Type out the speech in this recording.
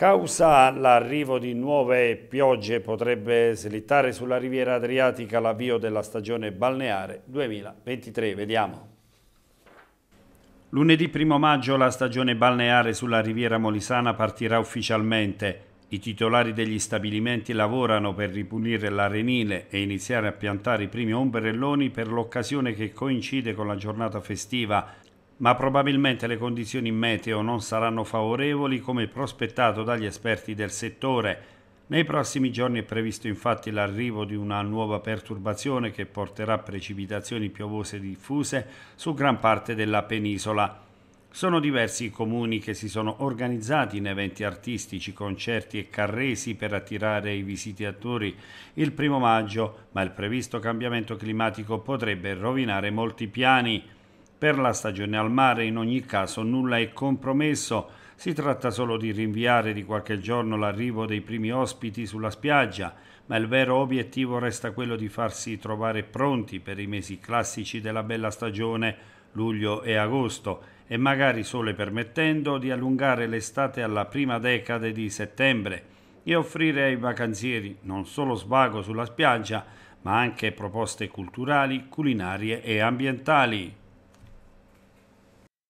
Causa l'arrivo di nuove piogge potrebbe slittare sulla riviera adriatica l'avvio della stagione balneare 2023. Vediamo. Lunedì 1 maggio la stagione balneare sulla riviera molisana partirà ufficialmente. I titolari degli stabilimenti lavorano per ripulire l'arenile e iniziare a piantare i primi ombrelloni per l'occasione che coincide con la giornata festiva ma probabilmente le condizioni meteo non saranno favorevoli come prospettato dagli esperti del settore. Nei prossimi giorni è previsto infatti l'arrivo di una nuova perturbazione che porterà precipitazioni piovose diffuse su gran parte della penisola. Sono diversi i comuni che si sono organizzati in eventi artistici, concerti e carresi per attirare i visitatori il primo maggio, ma il previsto cambiamento climatico potrebbe rovinare molti piani. Per la stagione al mare in ogni caso nulla è compromesso, si tratta solo di rinviare di qualche giorno l'arrivo dei primi ospiti sulla spiaggia, ma il vero obiettivo resta quello di farsi trovare pronti per i mesi classici della bella stagione, luglio e agosto, e magari sole permettendo di allungare l'estate alla prima decade di settembre e offrire ai vacanzieri non solo svago sulla spiaggia, ma anche proposte culturali, culinarie e ambientali.